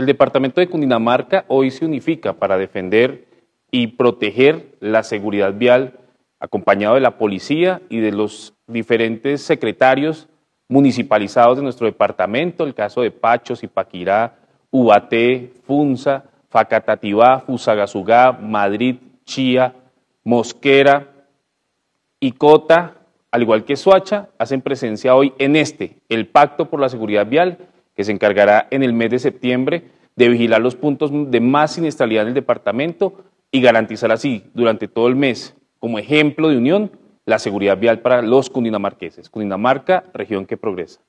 El departamento de Cundinamarca hoy se unifica para defender y proteger la seguridad vial, acompañado de la policía y de los diferentes secretarios municipalizados de nuestro departamento, el caso de Pachos, Ipaquirá, Ubaté, Funza, Facatativá, Fusagasugá, Madrid, Chía, Mosquera, y Cota, al igual que Soacha, hacen presencia hoy en este, el Pacto por la Seguridad Vial, que se encargará en el mes de septiembre de vigilar los puntos de más siniestralidad en el departamento y garantizar así, durante todo el mes, como ejemplo de unión, la seguridad vial para los cundinamarqueses. Cundinamarca, región que progresa.